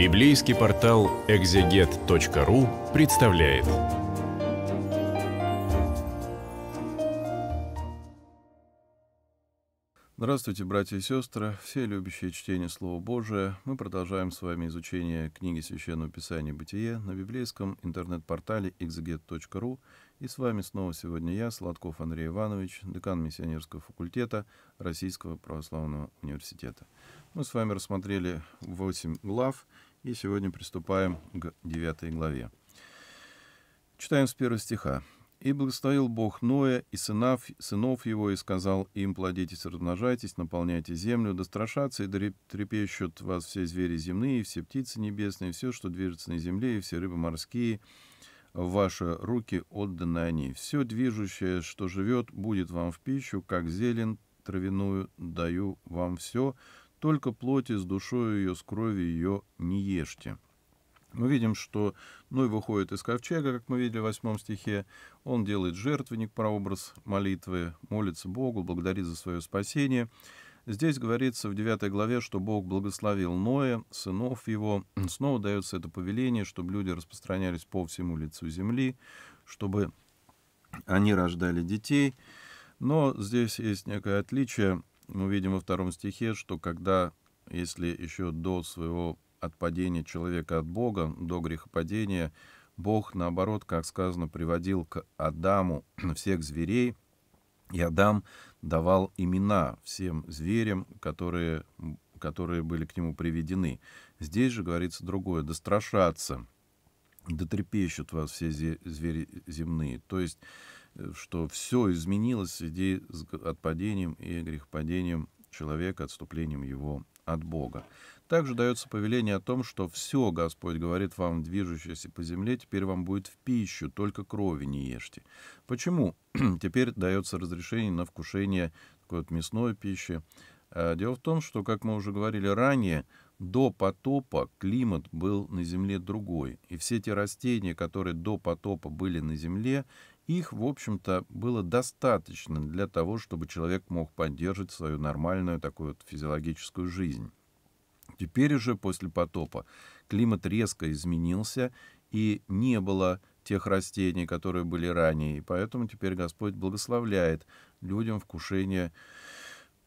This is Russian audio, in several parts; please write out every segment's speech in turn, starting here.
Библейский портал экзегет.ру представляет. Здравствуйте, братья и сестры, все любящие чтение Слова Божия. Мы продолжаем с вами изучение книги Священного Писания «Бытие» на библейском интернет-портале exeget.ru. И с вами снова сегодня я, Сладков Андрей Иванович, декан Миссионерского факультета Российского Православного Университета. Мы с вами рассмотрели 8 глав – и сегодня приступаем к 9 главе. Читаем с первого стиха. «И благословил Бог Ноя и сынов, сынов его, и сказал им, плодитесь, размножайтесь, наполняйте землю, да страшатся и трепещут вас все звери земные, и все птицы небесные, и все, что движется на земле, и все рыбы морские, в ваши руки отданы они. Все движущее, что живет, будет вам в пищу, как зелень травяную, даю вам все, только плоти с душою ее, с крови ее не ешьте». Мы видим, что Ной выходит из ковчега, как мы видели в восьмом стихе. Он делает жертвенник, прообраз молитвы, молится Богу, благодарит за свое спасение. Здесь говорится в 9 главе, что Бог благословил Ноя, сынов его. Снова дается это повеление, чтобы люди распространялись по всему лицу земли, чтобы они рождали детей. Но здесь есть некое отличие мы видим во втором стихе, что когда, если еще до своего отпадения человека от Бога, до грехопадения, Бог, наоборот, как сказано, приводил к Адаму всех зверей, и Адам давал имена всем зверям, которые, которые были к нему приведены. Здесь же говорится другое, да страшатся, да трепещут вас все звери земные. То есть что все изменилось в связи с отпадением и грехопадением человека, отступлением его от Бога. Также дается повеление о том, что все, Господь говорит вам, движущееся по земле, теперь вам будет в пищу, только крови не ешьте. Почему? теперь дается разрешение на вкушение такой вот мясной пищи. А, дело в том, что, как мы уже говорили ранее, до потопа климат был на Земле другой. И все те растения, которые до потопа были на Земле, их, в общем-то, было достаточно для того, чтобы человек мог поддерживать свою нормальную такую вот физиологическую жизнь. Теперь же после потопа климат резко изменился, и не было тех растений, которые были ранее. И поэтому теперь Господь благословляет людям вкушение,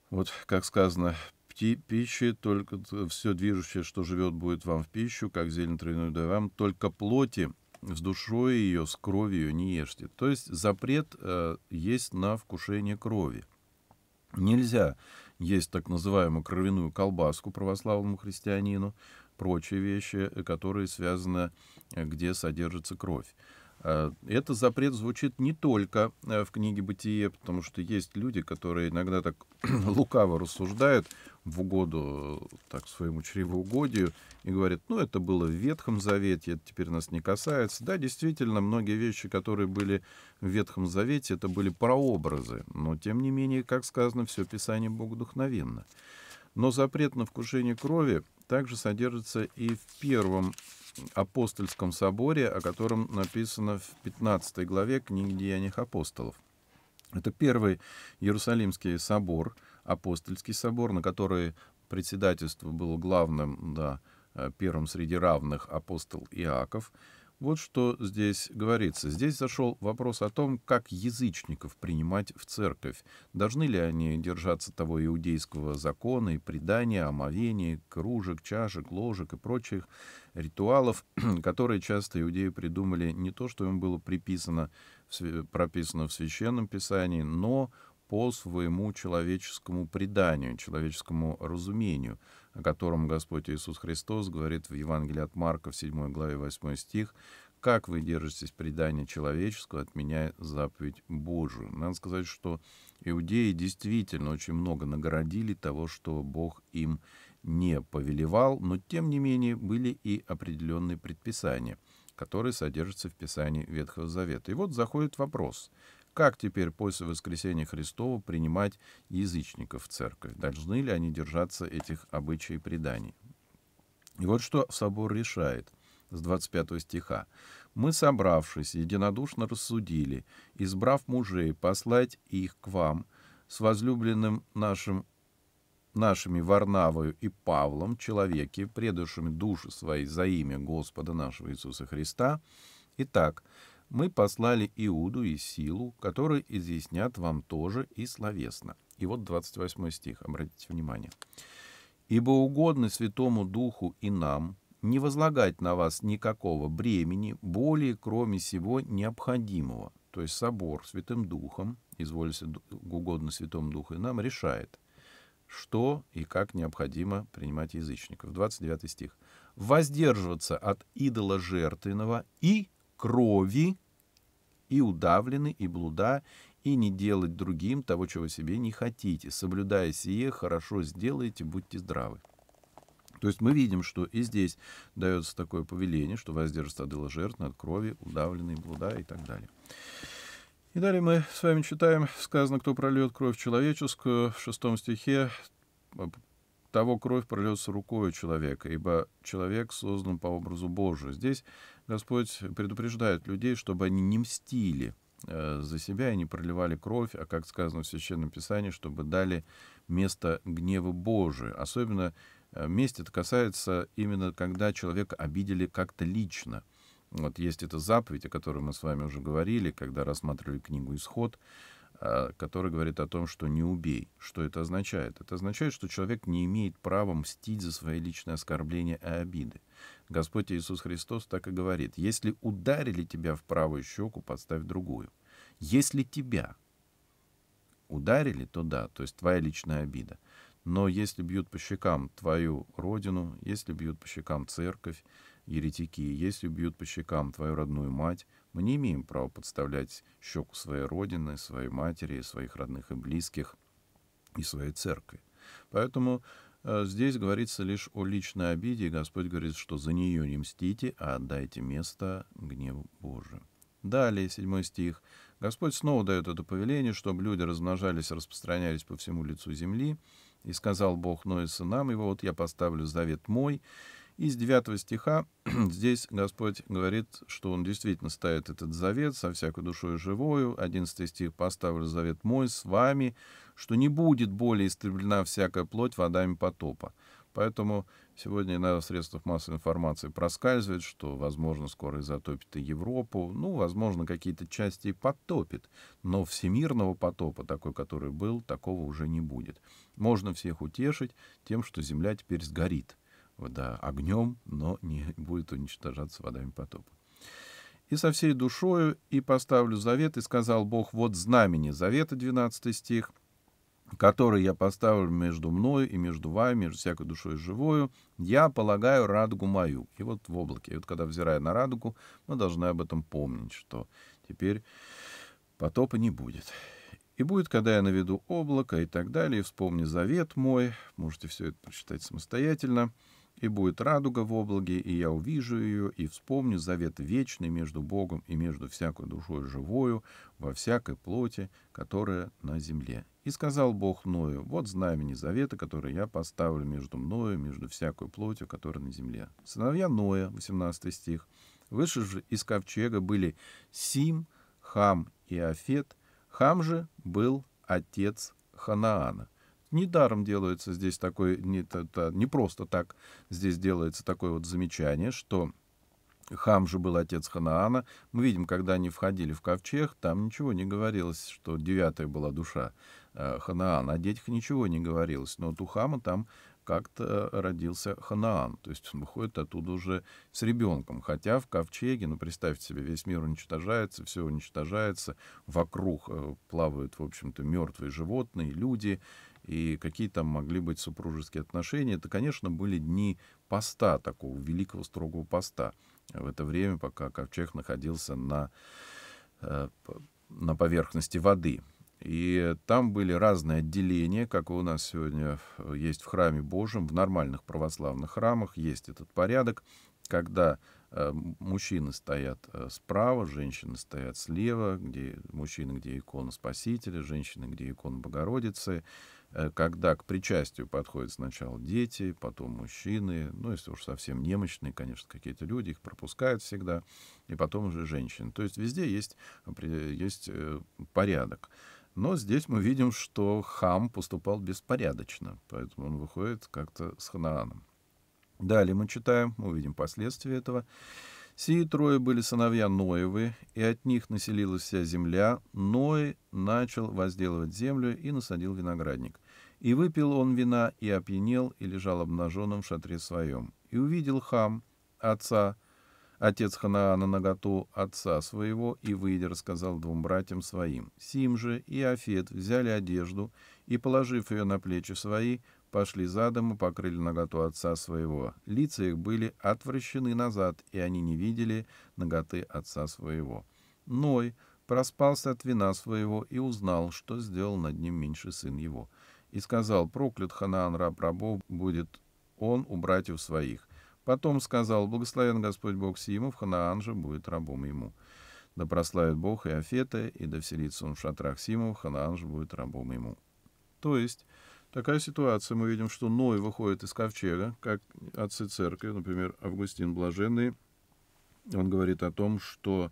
вот как сказано, пти, пищи, только все движущее, что живет, будет вам в пищу, как зелень травяную дай вам, только плоти с душой ее, с кровью не ешьте. То есть запрет э, есть на вкушение крови. Нельзя есть так называемую кровяную колбаску православному христианину, прочие вещи, э, которые связаны, э, где содержится кровь. Э, это запрет звучит не только э, в книге «Бытие», потому что есть люди, которые иногда так лукаво рассуждают в угоду э, так, своему чревоугодию и говорят, ну, это было в Ветхом Завете, это теперь нас не касается. Да, действительно, многие вещи, которые были в Ветхом Завете, это были прообразы, но, тем не менее, как сказано, все Писание богодухновенно. Но запрет на вкушение крови также содержится и в первом апостольском соборе, о котором написано в 15 главе книги Деяний апостолов». Это первый Иерусалимский собор, апостольский собор, на который председательство было главным, да, э, первым среди равных апостол Иаков – вот что здесь говорится. Здесь зашел вопрос о том, как язычников принимать в церковь. Должны ли они держаться того иудейского закона и предания, омовений, кружек, чашек, ложек и прочих ритуалов, которые часто иудеи придумали не то, что им было приписано, прописано в Священном Писании, но по своему человеческому преданию, человеческому разумению о котором Господь Иисус Христос говорит в Евангелии от Марка в 7 главе 8 стих, «Как вы держитесь предания человеческого, отменяя заповедь Божию». Надо сказать, что иудеи действительно очень много наградили того, что Бог им не повелевал, но тем не менее были и определенные предписания, которые содержатся в Писании Ветхого Завета. И вот заходит вопрос, как теперь после воскресения Христова принимать язычников в церковь? Должны ли они держаться этих обычаев и преданий? И вот что собор решает с 25 стиха. «Мы, собравшись, единодушно рассудили, избрав мужей, послать их к вам с возлюбленным нашим нашими Варнавою и Павлом, человеки, предавшими души свои за имя Господа нашего Иисуса Христа. Итак, мы послали Иуду и силу, которые изъяснят вам тоже и словесно. И вот 28 стих, обратите внимание. «Ибо угодно Святому Духу и нам не возлагать на вас никакого бремени, более кроме всего необходимого». То есть собор Святым Духом, изволится угодно Святому Духу и нам, решает, что и как необходимо принимать язычников. 29 стих. «Воздерживаться от идола жертвенного и крови, и удавлены, и блуда, и не делать другим того, чего себе не хотите. Соблюдая сие, хорошо сделаете, будьте здравы. То есть мы видим, что и здесь дается такое повеление, что воздержится от жертв над крови, удавленной блуда и так далее. И далее мы с вами читаем, сказано, кто прольет кровь человеческую, в шестом стихе, того кровь прольется рукой человека, ибо человек создан по образу Божию. Здесь Господь предупреждает людей, чтобы они не мстили э, за себя и не проливали кровь, а, как сказано в Священном Писании, чтобы дали место гневу Божию. Особенно э, месть это касается именно, когда человека обидели как-то лично. Вот есть эта заповедь, о которой мы с вами уже говорили, когда рассматривали книгу «Исход», э, которая говорит о том, что не убей. Что это означает? Это означает, что человек не имеет права мстить за свои личные оскорбления и обиды. Господь Иисус Христос так и говорит, если ударили тебя в правую щеку, подставь другую. Если тебя ударили, то да, то есть твоя личная обида. Но если бьют по щекам твою родину, если бьют по щекам церковь, еретики, если бьют по щекам твою родную мать, мы не имеем права подставлять щеку своей родины, своей матери, своих родных и близких и своей церкви. Поэтому Э, здесь говорится лишь о личной обиде, и Господь говорит, что за нее не мстите, а отдайте место гневу Божию. Далее, седьмой стих. Господь снова дает это повеление, чтобы люди размножались, распространялись по всему лицу земли. И сказал Бог Ноя сынам его, вот я поставлю завет мой. И с 9 стиха здесь Господь говорит, что Он действительно ставит этот завет со всякой душой живою. 11 стих «Поставлю завет мой с вами, что не будет более истреблена всякая плоть водами потопа. Поэтому сегодня на средствах массовой информации проскальзывает, что, возможно, скоро и затопит и Европу, ну, возможно, какие-то части и подтопит, но всемирного потопа, такой, который был, такого уже не будет. Можно всех утешить тем, что Земля теперь сгорит да, огнем, но не будет уничтожаться водами потопа. «И со всей душою и поставлю завет, и сказал Бог, вот знамени завета, 12 стих, — который я поставлю между мною и между вами, между всякой душой живою, я полагаю радугу мою. И вот в облаке. И вот когда взирая на радугу, мы должны об этом помнить, что теперь потопа не будет. И будет, когда я наведу облако и так далее, и вспомню завет мой. Можете все это прочитать самостоятельно и будет радуга в облаке, и я увижу ее, и вспомню завет вечный между Богом и между всякой душой живою во всякой плоти, которая на земле. И сказал Бог Ною, вот знамени завета, которые я поставлю между мною, между всякой плотью, которая на земле. Сыновья Ноя, 18 стих, же из ковчега были Сим, Хам и Афет. Хам же был отец Ханаана недаром делается здесь такой, не, это, не просто так здесь делается такое вот замечание, что Хам же был отец Ханаана. Мы видим, когда они входили в ковчег, там ничего не говорилось, что девятая была душа э, Ханаана. О детях ничего не говорилось. Но вот у Хама там как-то родился Ханаан. То есть он выходит оттуда уже с ребенком. Хотя в ковчеге, ну, представьте себе, весь мир уничтожается, все уничтожается, вокруг э, плавают, в общем-то, мертвые животные, люди и какие там могли быть супружеские отношения. Это, конечно, были дни поста, такого великого строгого поста. В это время, пока Ковчег находился на, э, на поверхности воды. И там были разные отделения, как у нас сегодня есть в храме Божьем, в нормальных православных храмах есть этот порядок, когда э, мужчины стоят э, справа, женщины стоят слева, где мужчины, где икона Спасителя, женщины, где икона Богородицы, Э, когда к причастию подходят сначала дети, потом мужчины, ну, если уж совсем немощные, конечно, какие-то люди, их пропускают всегда, и потом уже женщины. То есть везде есть, есть э, порядок. Но здесь мы видим, что хам поступал беспорядочно, поэтому он выходит как-то с Ханааном. Далее мы читаем, мы увидим последствия этого. «Сии трое были сыновья Ноевы, и от них населилась вся земля. Ной начал возделывать землю и насадил виноградник. И выпил он вина, и опьянел, и лежал обнаженным в шатре своем. И увидел хам, отца, отец Ханаана наготу отца своего, и, выйдя, рассказал двум братьям своим. Сим же и Афет взяли одежду, и, положив ее на плечи свои, пошли задом и покрыли наготу отца своего. Лица их были отвращены назад, и они не видели наготы отца своего. Ной проспался от вина своего и узнал, что сделал над ним меньше сын его — и сказал, проклят Ханаан, раб рабов, будет он у братьев своих. Потом сказал, благословен Господь Бог Симов, Ханаан же будет рабом ему. Да прославит Бог и Афета, и да вселится он в шатрах Симов, Ханаан же будет рабом ему. То есть, такая ситуация, мы видим, что Ной выходит из ковчега, как отцы церкви, например, Августин Блаженный, он говорит о том, что,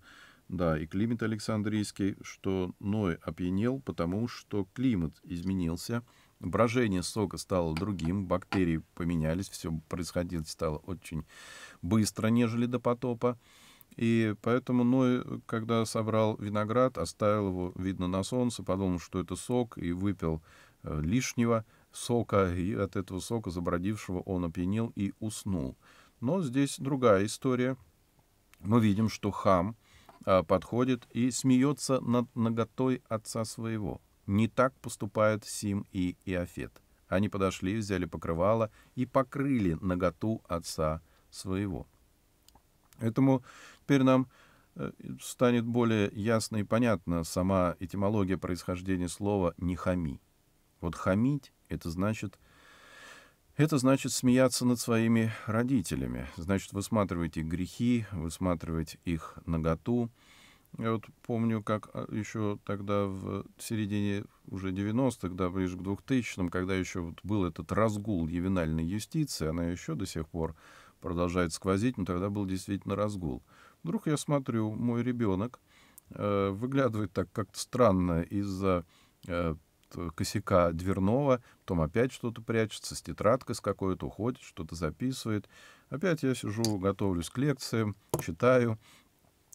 да, и климат Александрийский, что Ной опьянел, потому что климат изменился — брожение сока стало другим, бактерии поменялись, все происходило стало очень быстро, нежели до потопа. И поэтому ну, когда собрал виноград, оставил его, видно, на солнце, подумал, что это сок, и выпил э, лишнего сока, и от этого сока, забродившего, он опьянел и уснул. Но здесь другая история. Мы видим, что хам а, подходит и смеется над наготой отца своего. Не так поступают Сим и Иофет. Они подошли, взяли покрывало и покрыли наготу отца своего. Этому теперь нам э, станет более ясно и понятно сама этимология происхождения слова «не хами». Вот хамить — это значит, это значит смеяться над своими родителями, значит высматривать их грехи, высматривать их наготу, я вот помню, как а, еще тогда в середине уже 90-х, да, ближе к 2000-м, когда еще вот был этот разгул ювенальной юстиции, она еще до сих пор продолжает сквозить, но тогда был действительно разгул. Вдруг я смотрю, мой ребенок э, выглядывает так как-то странно из-за э, косяка дверного, потом опять что-то прячется, с тетрадкой с какой-то уходит, что-то записывает. Опять я сижу, готовлюсь к лекциям, читаю.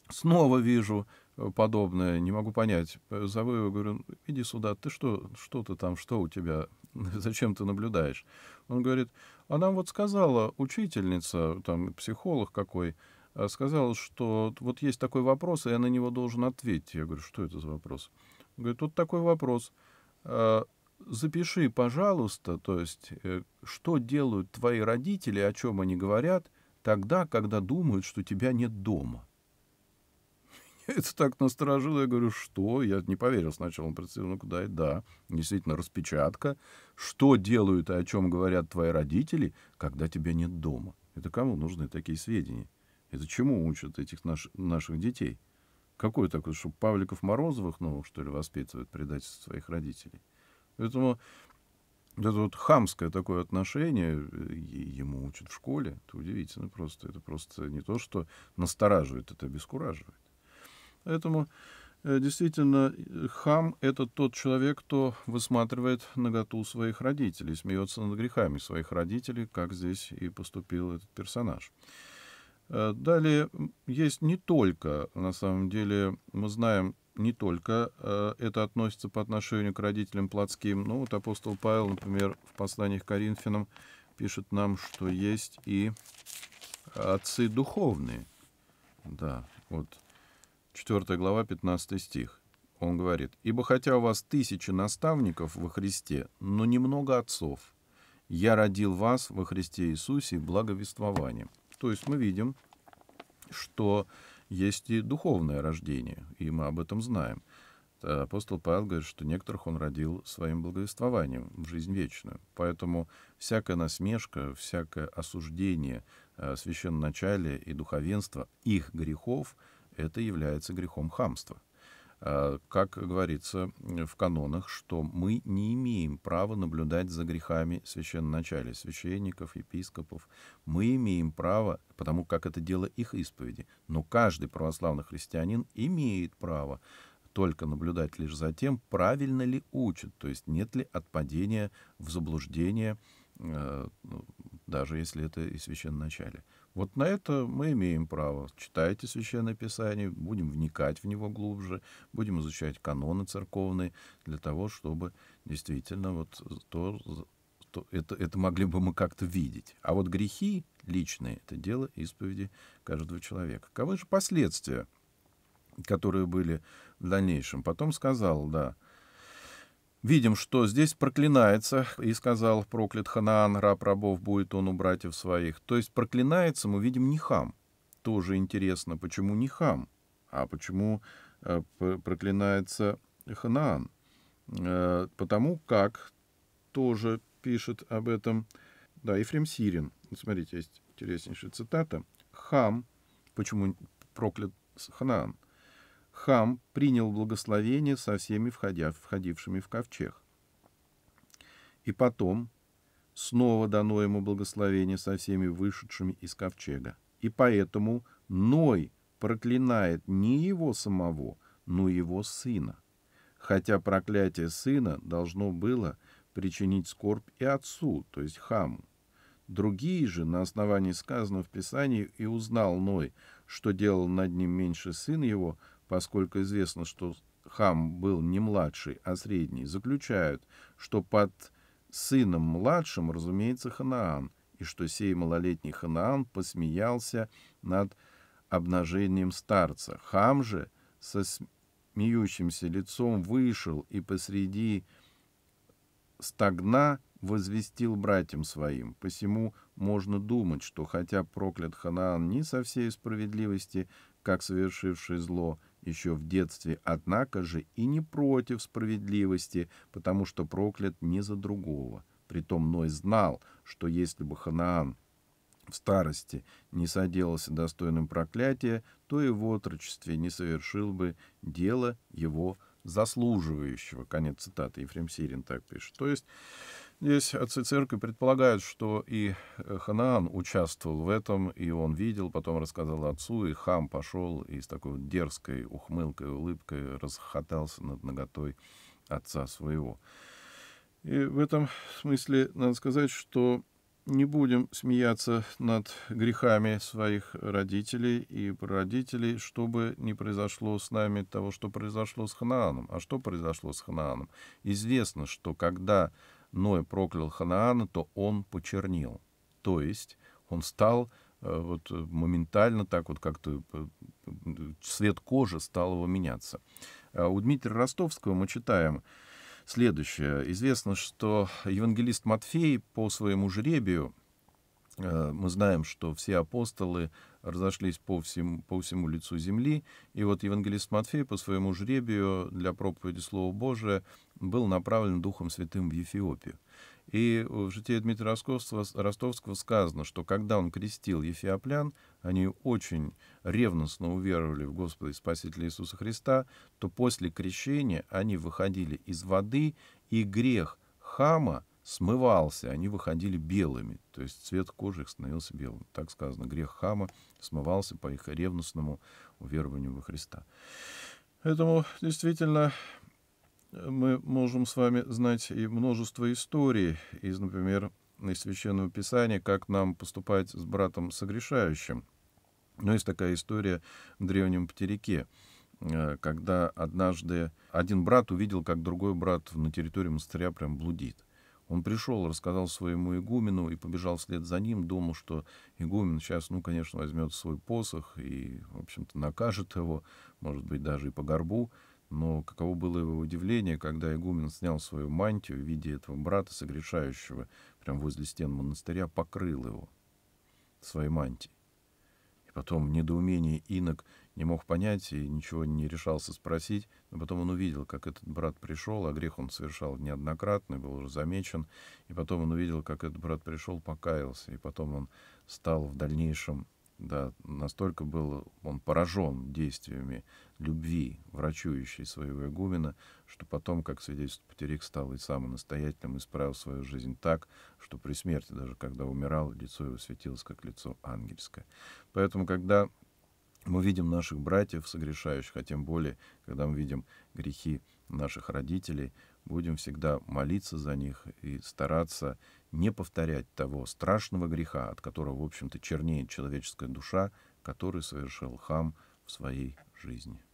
Снова вижу э, подобное, не могу понять. Э, зову его, говорю, иди сюда, ты что, что ты там, что у тебя, зачем ты наблюдаешь? Он говорит, а нам вот сказала учительница, там психолог какой, э, сказала, что вот есть такой вопрос, и я на него должен ответить. Я говорю, что это за вопрос? Он говорит, тут такой вопрос. Запиши, пожалуйста, то есть, что делают твои родители, о чем они говорят, тогда, когда думают, что тебя нет дома это так насторожило. Я говорю, что? Я не поверил сначала. Он представил, ну куда да. Действительно, распечатка. Что делают и о чем говорят твои родители, когда тебя нет дома? Это кому нужны такие сведения? Это чему учат этих наш, наших детей? Какой такой, что Павликов Морозовых ну что ли, воспитывают предательство своих родителей? Поэтому это вот хамское такое отношение ему учат в школе. Это удивительно просто. Это просто не то, что настораживает, это обескураживает. Поэтому э, действительно хам — это тот человек, кто высматривает наготу своих родителей, смеется над грехами своих родителей, как здесь и поступил этот персонаж. Э, далее есть не только, на самом деле, мы знаем, не только э, это относится по отношению к родителям плотским. Ну, вот апостол Павел, например, в посланиях к Коринфянам пишет нам, что есть и отцы духовные. Да, вот 4 глава, 15 стих. Он говорит, «Ибо хотя у вас тысячи наставников во Христе, но немного отцов, я родил вас во Христе Иисусе благовествованием». То есть мы видим, что есть и духовное рождение, и мы об этом знаем. Э, апостол Павел говорит, что некоторых он родил своим благовествованием в жизнь вечную. Поэтому всякая насмешка, всякое осуждение э, священноначалия и духовенства их грехов — это является грехом хамства. Э, как говорится в канонах, что мы не имеем права наблюдать за грехами священноначалия, священников, епископов. Мы имеем право, потому как это дело их исповеди. Но каждый православный христианин имеет право только наблюдать лишь за тем, правильно ли учат, то есть нет ли отпадения в заблуждение, э, ну, даже если это и священноначалие. Вот на это мы имеем право. Читайте Священное Писание, будем вникать в него глубже, будем изучать каноны церковные для того, чтобы действительно вот то, то это, это могли бы мы как-то видеть. А вот грехи личные — это дело исповеди каждого человека. Каковы же последствия, которые были в дальнейшем? Потом сказал, да, — Видим, что здесь проклинается, и сказал проклят Ханаан, раб рабов будет он у братьев своих. То есть проклинается, мы видим, не хам. Тоже интересно, почему не хам, а почему э, проклинается Ханаан. Э, потому как тоже пишет об этом, да, Ефрем Сирин. Смотрите, есть интереснейшая цитата. Хам, почему проклят Ханаан? хам принял благословение со всеми входя, входившими в ковчег. И потом снова дано ему благословение со всеми вышедшими из ковчега. И поэтому Ной проклинает не его самого, но его сына. Хотя проклятие сына должно было причинить скорбь и отцу, то есть хаму. Другие же, на основании сказанного в Писании, и узнал Ной, что делал над ним меньше сын его, поскольку известно, что хам был не младший, а средний, заключают, что под сыном младшим, разумеется, Ханаан, и что сей малолетний Ханаан посмеялся над обнажением старца. Хам же со смеющимся лицом вышел и посреди стогна возвестил братьям своим. Посему можно думать, что хотя проклят Ханаан не со всей справедливости, как совершивший зло, еще в детстве, однако же и не против справедливости, потому что проклят не за другого. Притом Ной знал, что если бы Ханаан в старости не соделался достойным проклятия, то и в отрочестве не совершил бы дело его заслуживающего. Конец цитаты. Ефрем Сирин так пишет. То есть Здесь отцы церкви предполагают, что и э, Ханаан участвовал в этом, и он видел, потом рассказал отцу, и хам пошел и с такой дерзкой ухмылкой, улыбкой расхотался над наготой отца своего. И в этом смысле надо сказать, что не будем смеяться над грехами своих родителей и прародителей, что бы ни произошло с нами того, что произошло с Ханааном. А что произошло с Ханааном? Известно, что когда Ной проклял Ханаана, то он почернил. То есть он стал э, вот э, моментально так вот как-то э, цвет кожи стал его меняться. А у Дмитрия Ростовского мы читаем следующее. Известно, что евангелист Матфей по своему жребию – Э, мы знаем, что все апостолы разошлись по всему, по всему лицу земли, и вот евангелист Матфей по своему жребию для проповеди Слова Божия был направлен Духом Святым в Ефиопию. И в житии Дмитрия Ростовского, Ростовского сказано, что когда он крестил ефиоплян, они очень ревностно уверовали в Господа и Спасителя Иисуса Христа, то после крещения они выходили из воды, и грех хама — смывался, они выходили белыми, то есть цвет кожи их становился белым. Так сказано, грех хама смывался по их ревностному уверованию во Христа. Поэтому действительно э, мы можем с вами знать и множество историй из, например, из Священного Писания, как нам поступать с братом согрешающим. Но есть такая история в древнем Птерике, э, когда однажды один брат увидел, как другой брат на территории монастыря прям блудит. Он пришел, рассказал своему игумену и побежал вслед за ним, думал, что игумен сейчас, ну, конечно, возьмет свой посох и, в общем-то, накажет его, может быть, даже и по горбу. Но каково было его удивление, когда игумен снял свою мантию в виде этого брата, согрешающего, прямо возле стен монастыря, покрыл его своей мантией. И потом недоумение инок не мог понять и ничего не решался спросить, но потом он увидел, как этот брат пришел, а грех он совершал неоднократно, был уже замечен, и потом он увидел, как этот брат пришел, покаялся, и потом он стал в дальнейшем, да, настолько был он поражен действиями любви, врачующей своего игумена, что потом, как свидетельствует Патерик, стал и самонастоятельным, исправил свою жизнь так, что при смерти, даже когда умирал, лицо его светилось, как лицо ангельское. Поэтому, когда мы видим наших братьев согрешающих, а тем более, когда мы видим грехи наших родителей, будем всегда молиться за них и стараться не повторять того страшного греха, от которого, в общем-то, чернеет человеческая душа, который совершил хам в своей жизни.